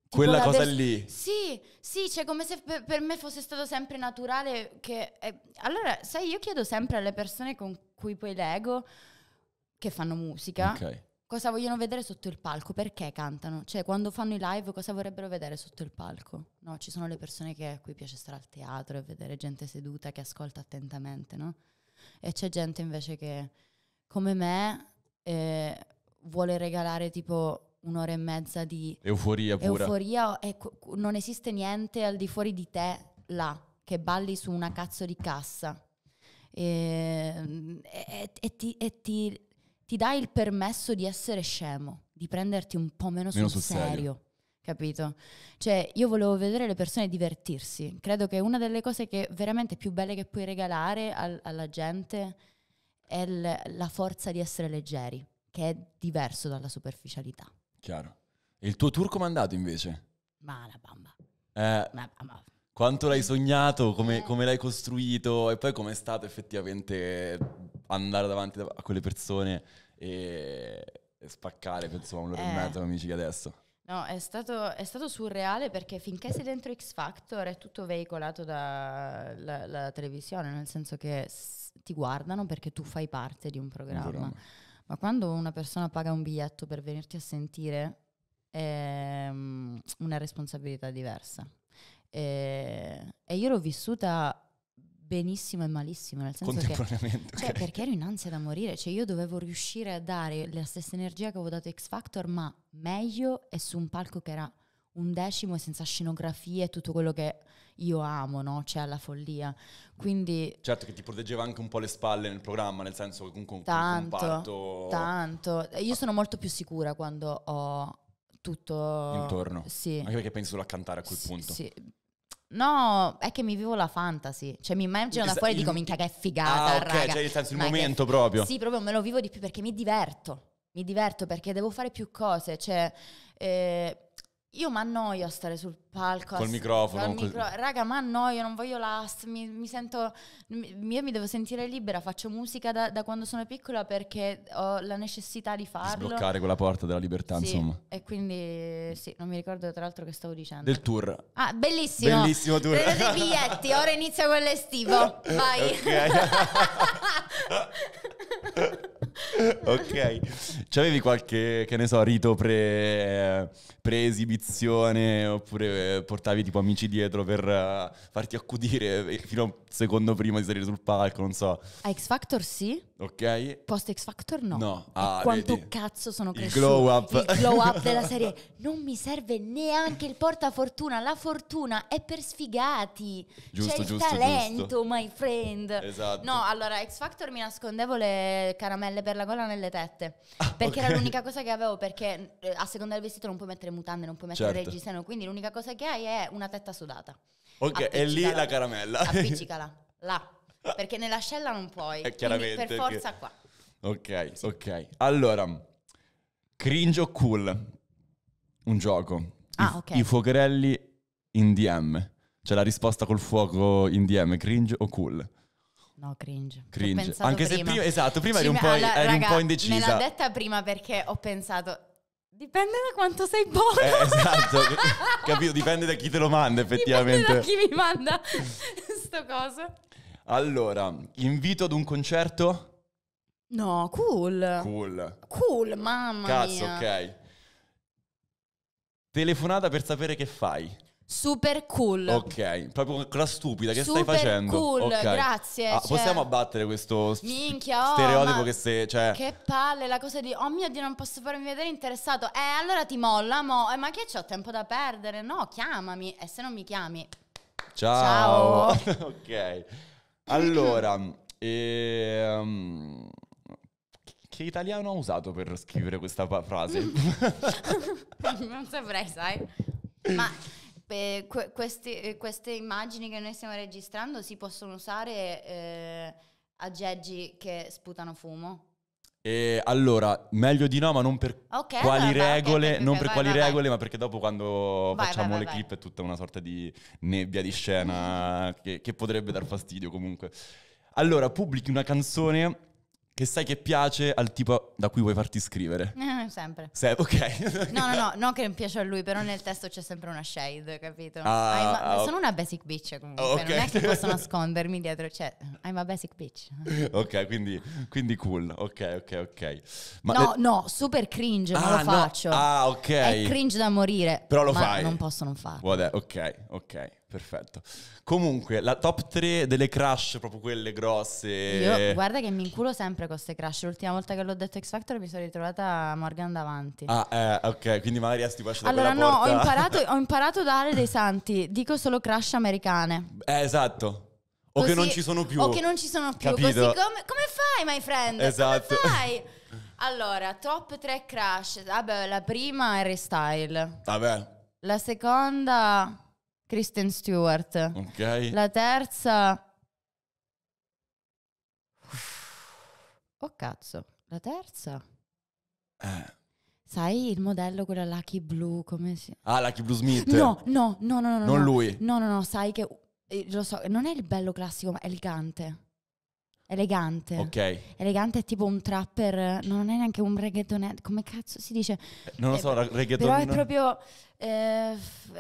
Quella cosa vers- lì. Sì, sì, cioè come se per, per, me fosse stato sempre naturale che... Eh, allora, sai, io chiedo sempre alle persone con cui poi leggo, che fanno musica, Ok cosa vogliono vedere sotto il palco, perché cantano, cioè quando fanno i live cosa vorrebbero vedere sotto il palco. No, ci sono le persone che, a cui piace stare al teatro e vedere gente seduta che ascolta attentamente, no? E c'è gente invece che, come me, eh, vuole regalare tipo un'ora e mezza di euforia pura. Euforia e non esiste niente al di fuori di te là, che balli su una cazzo di cassa. Ehm, e, e, e, ti, e ti ti dai il permesso di essere scemo, di prenderti un po' meno, meno sul, sul serio. serio. Capito? Cioè, io volevo vedere le persone divertirsi. Credo che una delle cose che veramente più belle che puoi regalare al, alla gente è l- la forza di essere leggeri, che è diverso dalla superficialità. Chiaro. E il tuo tour com'è andato invece? Ma la bamba. Eh, ma, ma. Quanto l'hai sognato, come, eh. come l'hai costruito e poi com'è stato effettivamente andare davanti a quelle persone e, e spaccare, penso, a un'ora eh. e mezzo amici che adesso. No, è stato, è stato, surreale perché finché sei dentro X Factor è tutto veicolato dalla televisione, nel senso che s- ti guardano perché tu fai parte di un programma. un programma. Ma quando una persona paga un biglietto per venirti a sentire è mm, una responsabilità diversa. E, e io l'ho vissuta benissimo e malissimo, nel senso Contemporaneamente, che cioè, okay. perché ero in ansia da morire, cioè io dovevo riuscire a dare la stessa energia che avevo dato X Factor, ma meglio e su un palco che era un decimo e senza scenografie e tutto quello che io amo, no? Cioè la follia. Quindi Certo che ti proteggeva anche un po' le spalle nel programma, nel senso che comunque tanto, un comparto Tanto. Io sono molto più sicura quando ho tutto intorno. Sì. Anche perché penso solo a cantare a quel sì, punto. Sì. No, è che mi vivo la fantasy. Cioè, mi immagino da fuori e dico, minchia, che figata. Ah, ok, raga. cioè, nel senso, il Ma momento che... proprio. Sì, proprio me lo vivo di più perché mi diverto. Mi diverto perché devo fare più cose. Cioè, eh, io mi annoio a stare sul palco. Col microfono. Col micro... Raga, mi annoio, non voglio l'ast, mi, mi sento... Mi, io mi devo sentire libera, faccio musica da, da, quando sono piccola perché ho la necessità di farlo. Sbloccare quella porta della libertà, sì, insomma. E quindi, sì, non mi ricordo tra l'altro che stavo dicendo. Del tour. Ah, bellissimo. Bellissimo tour. Prendete i biglietti, ora inizia quello estivo. Vai. Ok. ok. C'avevi qualche, che ne so, rito pre, esibizione oppure portavi tipo amici dietro per eh, farti accudire fino a un secondo prima di salire sul palco, non so. A X Factor sì. Ok. Post X Factor no. No. Ah, quanto vedi. cazzo sono cresciuto. Il glow up. Il glow up della serie. Non mi serve neanche il portafortuna, la fortuna è per sfigati. Giusto, C'è giusto, il talento, giusto. my friend. Esatto. No, allora X Factor mi nascondevo le caramelle mutande per la gola nelle tette. Ah, perché okay. era l'unica cosa che avevo, perché eh, a seconda del vestito non puoi mettere mutande, non puoi mettere certo. reggiseno, quindi l'unica cosa che hai è una tetta sudata. Ok, e lì la caramella. Appiccicala, là. Perché nell'ascella non puoi. Eh, chiaramente. Per forza qua. Ok, sì. ok. Allora, cringe o cool? Un gioco. Ah, ok. I fuocherelli in DM. Cioè la risposta col fuoco in DM, cringe o cool? No, cringe. Cringe. Anche prima. se prima, esatto, prima eri un, allora, eri raga, un po', indecisa. Me l'ha detta prima perché ho pensato, dipende da quanto sei buono. Eh, esatto, capito, dipende da chi te lo manda effettivamente. Dipende da chi mi manda sto coso. Allora, invito ad un concerto? No, cool. Cool. Cool, mamma Cazzo, mia. Cazzo, ok. Telefonata per sapere che fai. Super cool. Ok, proprio quella stupida che Super stai facendo. Cool, okay. grazie. Ah, cioè... Possiamo abbattere questo st- Minchia, oh, stereotipo che se. Cioè... Che palle, la cosa di oh mio dio, non posso farmi vedere interessato. Eh, allora ti molla, mo. Eh, ma che c'ho tempo da perdere? No, chiamami. E se non mi chiami. Ciao. Ciao. ok. Allora, ehm, che italiano ha usato per scrivere questa frase? non saprei, sai. Ma eh, que- queste, queste, immagini che noi stiamo registrando si possono usare eh, geggi che sputano fumo? E allora, meglio di no, ma non per okay, quali allora, regole, okay, non per vai, quali vai, regole, vai. ma perché dopo quando facciamo le clip è tutta una sorta di nebbia di scena che, che potrebbe dar fastidio comunque. Allora, pubblichi una canzone che sai che piace al tipo da cui vuoi farti scrivere. Eh, sempre. Se- ok. no, no, no, non che piace a lui, però nel testo c'è sempre una shade, capito? Ah, ma- sono una basic bitch comunque, okay. non è che posso nascondermi dietro, cioè, I'm a basic bitch. ok, quindi, quindi cool, ok, ok, ok. Ma no, le- no, super cringe, ah, non lo ah, no. faccio. Ah, ok. È cringe da morire. Però lo fai. non posso non farlo. ok, ok. Perfetto. Comunque, la top 3 delle crush, proprio quelle grosse. Io, guarda che mi inculo sempre con queste crush. L'ultima volta che l'ho detto X Factor mi sono ritrovata Morgan davanti. Ah, eh, ok, quindi magari ti faccio Allora, no, porta. ho imparato, ho imparato a dare dei santi. Dico solo crush americane. Eh, esatto. O Così, che non ci sono più. O che non ci sono più. Capito. Così, come, come fai, my friend? Esatto. Come fai? Allora, top 3 crush. Vabbè, la prima è Restyle. Vabbè. La seconda... Kristen Stewart. Ok. La terza... Oh cazzo, la terza? Eh. Sai il modello, quella Lucky Blue, come si... Ah, Lucky Blue Smith. No, no, no, no. no non no. lui. No, no, no, sai che... Eh, lo so, non è il bello classico, ma è elegante. Elegante. Ok. Elegante è tipo un trapper, non è neanche un reggaetonetto, eh, come cazzo si dice? Eh, non lo so, eh, reggaeton... Però è proprio, eh,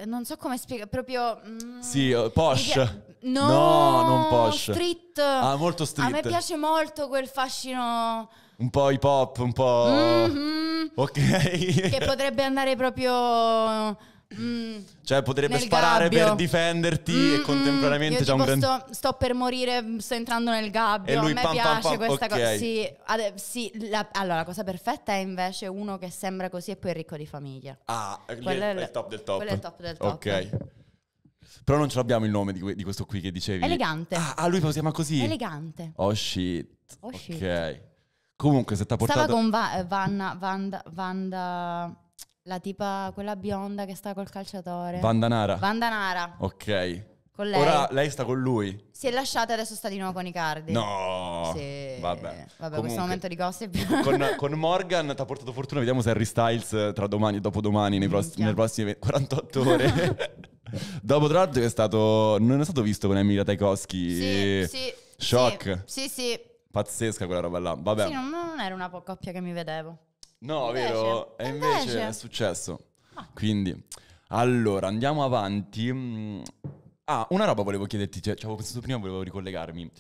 non so come spiegare, proprio... Mm, sì, uh, posh. No, no, non posh. Street. Ah, molto street. A me piace molto quel fascino... Un po' hip hop, un po'... Mm-hmm. Ok. che potrebbe andare proprio Mm. Cioè potrebbe nel sparare gabbio. per difenderti mm, e mm, mm. contemporaneamente c'è un gran... sto, sto per morire, sto entrando nel gabbio, e lui, a me pam, piace pam, pam, questa okay. cosa. Sì, ad, sì la, allora la cosa perfetta è invece uno che sembra così e poi è ricco di famiglia. Ah, eh, quello è, è, il top del top. Quello è il top del top. Ok. Però non ce l'abbiamo il nome di, di questo qui che dicevi. Elegante. Ah, ah lui lo chiama così. Elegante. Oh shit. Oh, ok. Comunque se ti ha portato... Stava con Va- eh, Vanna, Vanda... Vanda... La tipa, quella bionda che sta col calciatore. Vandanara. Vandanara. Ok. Con lei. Ora lei sta con lui. Si è lasciata e adesso sta di nuovo con i cardi. No. Sì. Vabbè. Vabbè, Comunque, questo momento di gossip. Con, con Morgan ti ha portato fortuna. Vediamo se Harry Styles eh, tra domani e dopodomani, nei pross- nelle prossime 48 ore. Dopo tra l'altro è stato... Non è stato visto con Emilia Tchaikovsky. Sì, sì. Shock. sì. sì. Pazzesca quella roba là. Vabbè. Sì, non, non era una coppia che mi vedevo. No, invece. vero? E invece, invece è successo. Ah. Quindi, allora, andiamo avanti. Mm, ah, una roba volevo chiederti, cioè, ci avevo pensato prima, volevo ricollegarmi.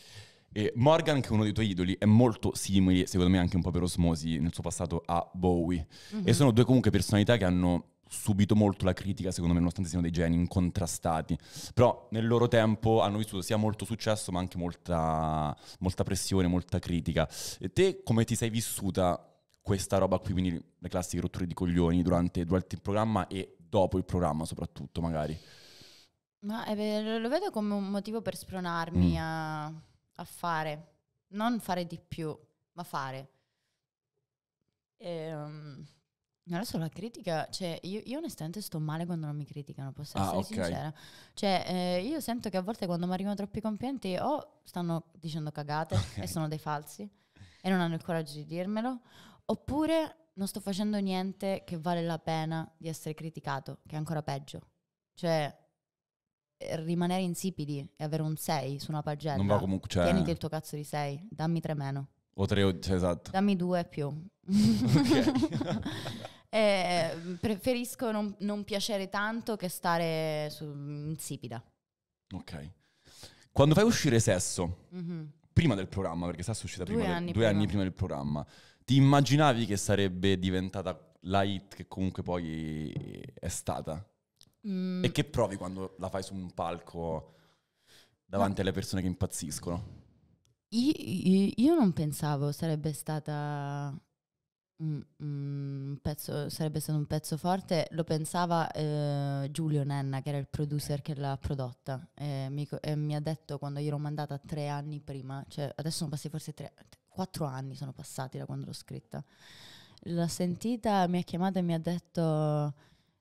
E Morgan, che è uno dei tuoi idoli, è molto simile, secondo me anche un po' per osmosi, nel suo passato a Bowie. Mm-hmm. E sono due comunque personalità che hanno subito molto la critica, secondo me, nonostante siano dei geni incontrastati. Però nel loro tempo hanno vissuto sia molto successo, ma anche molta, molta pressione, molta critica. E te come ti sei vissuta questa roba qui, quindi le classiche rotture di coglioni durante, durante il programma e dopo il programma soprattutto magari. Ma vero, lo vedo come un motivo per spronarmi mm. a, a, fare, non fare di più, ma fare. E, um, non lo so, la critica, cioè io, io, onestamente sto male quando non mi criticano, posso ah, essere ah, okay. sincera. Cioè eh, io sento che a volte quando mi arrivano troppi complimenti o stanno dicendo cagate okay. e sono dei falsi e non hanno il coraggio di dirmelo, Oppure non sto facendo niente che vale la pena di essere criticato, che è ancora peggio. Cioè, eh, rimanere insipidi e avere un 6 su una pagella. Non va comunque. Cioè... Tieniti il tuo cazzo di 6, dammi 3 meno. O 3, cioè, esatto. Dammi 2 più. eh, preferisco non, non, piacere tanto che stare su, insipida. Ok. Quando fai uscire sesso, mm-hmm. prima del programma, perché sesso è uscita due prima anni, del, due prima. anni prima del programma ti immaginavi che sarebbe diventata la hit che comunque poi è stata? Mm. E che provi quando la fai su un palco davanti no. alle persone che impazziscono? Io, io non pensavo sarebbe stata un pezzo, sarebbe stato un pezzo forte, lo pensava eh, Giulio Nenna, che era il producer che l'ha prodotta, e eh, mi, e eh, mi, ha detto quando io l'ho mandata tre anni prima, cioè adesso sono passati forse tre, anni quattro anni sono passati da quando l'ho scritta. L'ho sentita, mi ha chiamato e mi ha detto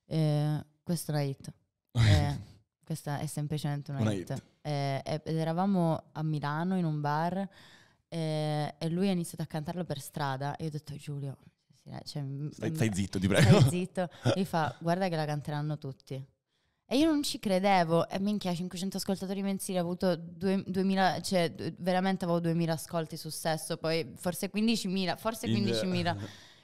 eh, questa è una hit. Eh, questa è semplicemente una, una hit. hit. Eh, ed eravamo a Milano in un bar eh, e lui ha iniziato a cantarlo per strada e io ho detto Giulio, eh, cioè, stai, mm, stai, zitto ti prego. Stai zitto. E fa guarda che la canteranno tutti. E io non ci credevo, e minchia, 500 ascoltatori mensili, ho avuto 2000, cioè veramente avevo 2000 ascolti su sesso, poi forse 15.000, forse 15.000.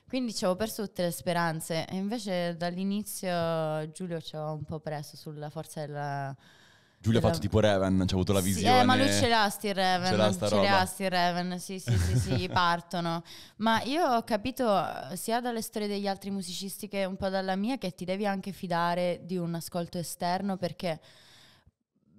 Quindi ci avevo perso tutte le speranze e invece dall'inizio Giulio ci aveva un po' preso sulla forza della, Giulia ha fatto tipo Reven, c'ha avuto la visione. Sì, eh, ma lui ce l'ha sti Reven, ce l'ha, sta ce sti Reven, sì sì sì, sì gli partono. Ma io ho capito eh, sia dalle storie degli altri musicisti che un po' dalla mia che ti devi anche fidare di un ascolto esterno perché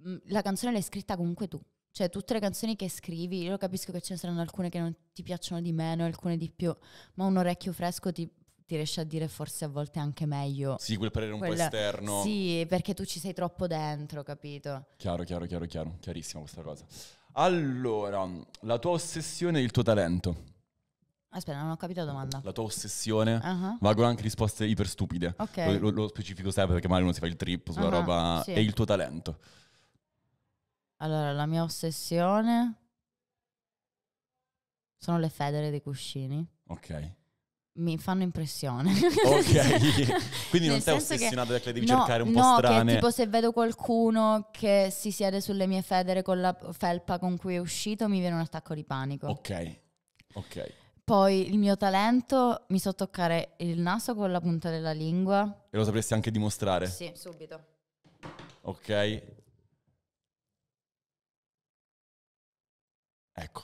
mm, la canzone l'hai scritta comunque tu. Cioè, tutte le canzoni che scrivi, io capisco che ce ne saranno alcune che non ti piacciono di meno, alcune di più, ma un orecchio fresco ti ti riesci a dire forse a volte anche meglio. Sì, quel parere un quel... po' esterno. Sì, perché tu ci sei troppo dentro, capito? Chiaro, chiaro, chiaro, chiaro, chiarissima questa cosa. Allora, la tua ossessione e il tuo talento. Aspetta, non ho capito la domanda. La tua ossessione. Uh-huh. Valgono anche risposte iperstupide. Okay. Lo, lo, specifico sempre perché magari uno si fa il trip sulla uh-huh, roba. Sì. E il tuo talento. Allora, la mia ossessione sono le federe dei cuscini. Ok mi fanno impressione. Ok, quindi non sei ossessionato che, che devi no, cercare un no, po' strane. No, tipo se vedo qualcuno che si siede sulle mie federe con la felpa con cui è uscito, mi viene un attacco di panico. Ok, ok. Poi il mio talento, mi so toccare il naso con la punta della lingua. E lo sapresti anche dimostrare? Sì, subito. Ok. Ecco.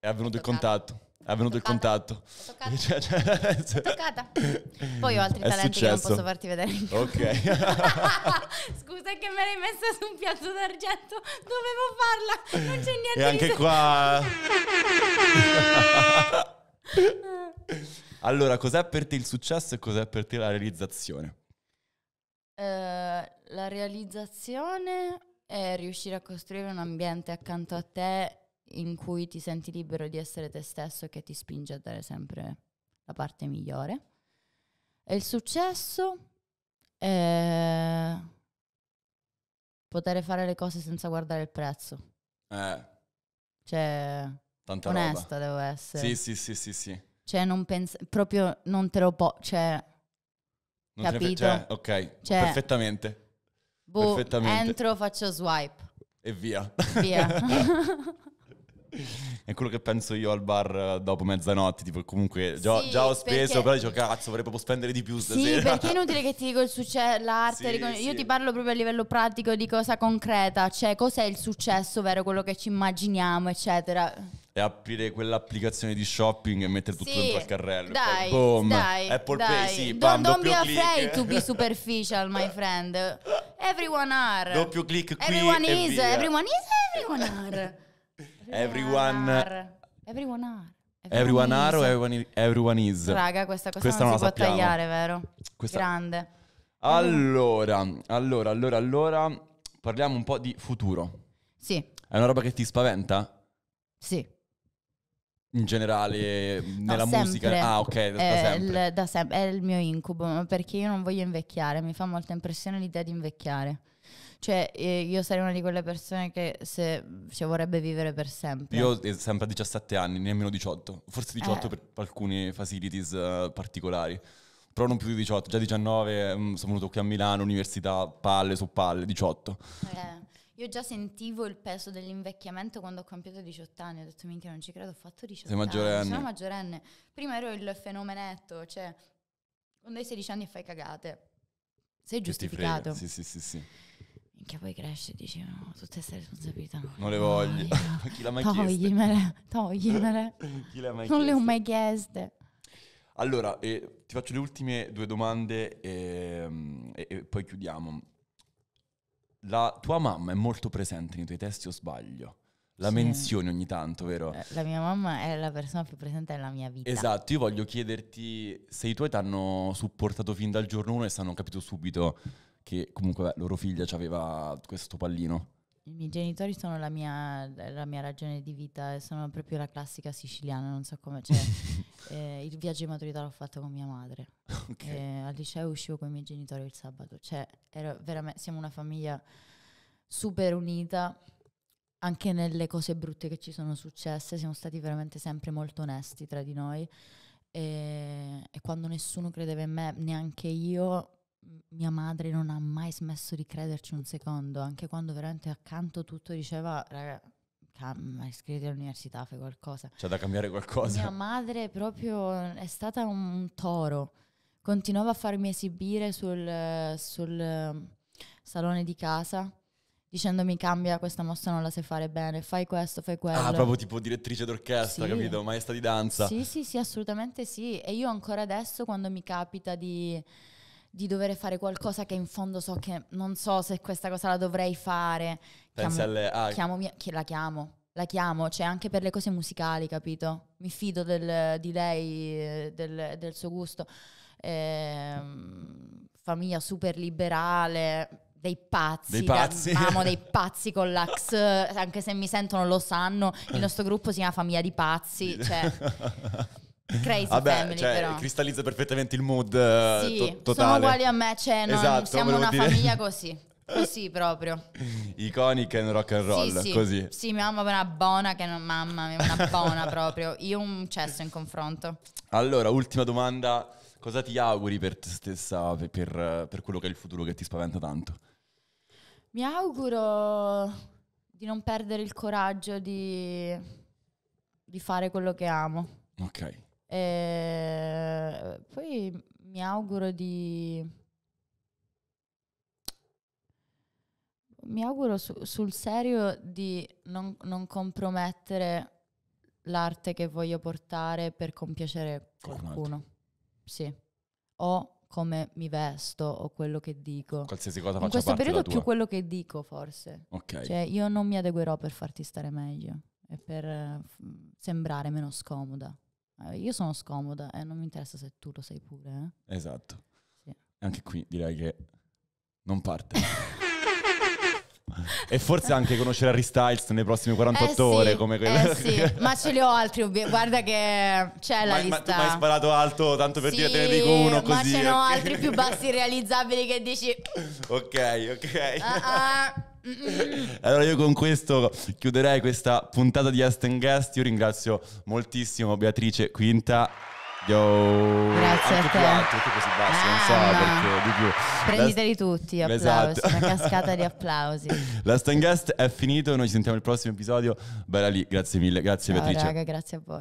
È avvenuto il contatto è avvenuto il contatto. Toccata. cioè, cioè, toccata. Poi ho altri talenti successo. che non posso farti vedere. Ok. Scusa che me l'hai messa su un piatto d'argento, dovevo farla, non c'è niente E anche di... qua... allora, cos'è per te il successo e cos'è per te la realizzazione? Uh, la realizzazione è riuscire a costruire un ambiente accanto a te in cui ti senti libero di essere te stesso che ti spinge a dare sempre la parte migliore. E il successo è poter fare le cose senza guardare il prezzo. Eh. Cioè, Tanta onesta roba. devo essere. Sì, sì, sì, sì, sì. Cioè, non penso, proprio non te lo può, cioè... Non capito? Cioè, ok, cioè, perfettamente. Boh, Perfettamente. entro, faccio swipe. E via. Via. è quello che penso io al bar eh, dopo mezzanotte. Tipo, comunque già, sì, già ho speso, perché... però dico, cazzo, vorrei proprio spendere di più stasera. Sì, perché è inutile che ti dico il successo, l'arte. Sì, ricon- sì. Io ti parlo proprio a livello pratico di cosa concreta, cioè cos'è il successo, vero quello che ci immaginiamo, eccetera E aprire quell'applicazione di shopping e mettere tutto sì, dentro al carrello. Dai, boom, dai, Apple dai. Pay, sì, don't, bam, don't be afraid click. to be superficial, my friend. Everyone are. Doppio click qui Everyone is, everyone is, everyone are. Everyone... Everyone are. Everyone, everyone are o everyone, everyone is? Raga, questa cosa questa non, non si può sappiamo. tagliare, vero? Questa... Grande. Allora, allora, allora, allora, parliamo un po' di futuro. Sì. È una roba che ti spaventa? Sì. In generale, no, nella sempre. musica? Ah, ok, da, è sempre. Il, da sem- è il mio incubo, perché io non voglio invecchiare, mi fa molta impressione l'idea di invecchiare. Cioè, eh, io sarei una di quelle persone che se, se cioè, vorrebbe vivere per sempre. Io eh, sempre a 17 anni, nemmeno 18, forse 18 eh. per alcuni facilities uh, particolari. Però non più di 18, già 19, mh, mm, sono venuto qui a Milano, università, palle su palle, 18. Eh. Io già sentivo il peso dell'invecchiamento quando ho compiuto 18 anni, ho detto minchia non ci credo, ho fatto 18 Sei anni, maggiorenne. sono maggiorenne. Prima ero il fenomenetto, cioè quando hai 16 anni e fai cagate, sei giustificato. Sì, sì, sì, sì. Minchia, poi cresce e tutte queste responsabilità. Non le voglio. Ah, Chi l'ha mai Toglimele, toglimele. Chi l'ha mai non le ho mai chieste. Allora, eh, ti faccio le ultime due domande e, e, e, poi chiudiamo. La tua mamma è molto presente nei tuoi testi o sbaglio? La sì. menzioni ogni tanto, vero? Eh, la mia mamma è la persona più presente nella mia vita. Esatto, io voglio chiederti se i tuoi ti hanno supportato fin dal giorno 1 e se hanno capito subito che comunque beh, loro figlia ci aveva questo pallino. I miei genitori sono la mia, la mia, ragione di vita, sono proprio la classica siciliana, non so come. Cioè, eh, il viaggio di maturità l'ho fatto con mia madre. Okay. Eh, al liceo uscivo con i miei genitori il sabato. Cioè, siamo una famiglia super unita, anche nelle cose brutte che ci sono successe, siamo stati veramente sempre molto onesti tra di noi. e, eh, e quando nessuno credeva in me, neanche io, mia madre non ha mai smesso di crederci un secondo, anche quando veramente accanto tutto diceva, raga, cam- iscriviti all'università, fai qualcosa. C'è da cambiare qualcosa. Mia madre proprio è stata un toro, continuava a farmi esibire sul, sul salone di casa dicendomi cambia questa mossa non la sai fare bene, fai questo, fai ah, quello. Ah, proprio tipo direttrice d'orchestra, sì. capito? Maestra di danza. Sì, sì, sì, assolutamente sì. E io ancora adesso quando mi capita di di dover fare qualcosa che in fondo so che non so se questa cosa la dovrei fare. Chiamo, alle, ah. chiamo mia, la chiamo, la chiamo, cioè anche per le cose musicali, capito? Mi fido del, di lei, eh, del, del suo gusto. Eh, famiglia super liberale, dei pazzi, dei pazzi. amo dei pazzi con l'ax, anche se mi sentono lo sanno, il eh. nostro gruppo si chiama Famiglia di Pazzi, cioè... Crazy Vabbè, Family, cioè, però. cristallizza perfettamente il mood eh, sì, to- totale. sono uguali a me, cioè, non, esatto, siamo una dire. famiglia così. Così proprio. Iconica in rock and roll, sì, sì. così. Sì, mia mamma è una buona che non... Mamma mia, una buona proprio. Io un cesso in confronto. Allora, ultima domanda. Cosa ti auguri per te stessa, per, per, per quello che è il futuro che ti spaventa tanto? Mi auguro di non perdere il coraggio di, di fare quello che amo. Ok, e eh, poi mi auguro di... Mi auguro su, sul serio di non, non, compromettere l'arte che voglio portare per compiacere qualcuno. Sì. O come mi vesto o quello che dico. Qualsiasi cosa faccio. In questo periodo più quello che dico forse. Ok. Cioè io non mi adeguerò per farti stare meglio e per eh, sembrare meno scomoda io sono scomoda e non mi interessa se tu lo sai pure. Eh? Esatto. Sì. Anche qui direi che non parte. e forse anche conoscere Harry Styles nei prossimi 48 eh sì, ore come quella. Eh sì, ma ce li ho altri obiettivi. Guarda che c'è la ma, lista. Ma tu hai sparato alto tanto per sì, dire te ne dico uno così. Ma ce ne ho altri più bassi realizzabili che dici. ok, ok. Uh-uh allora io con questo chiuderei questa puntata di Ask Guest. Io ringrazio moltissimo Beatrice Quinta. Yo. Grazie anche a te. Più alto, tutti così bassi, ah, non so perché di più. Prenditeli tutti, esatto. applausi, esatto. una cascata di applausi. La Stan Guest è finito, noi ci sentiamo al prossimo episodio. Bella lì, grazie mille, grazie Ciao, Beatrice. Raga, grazie a voi.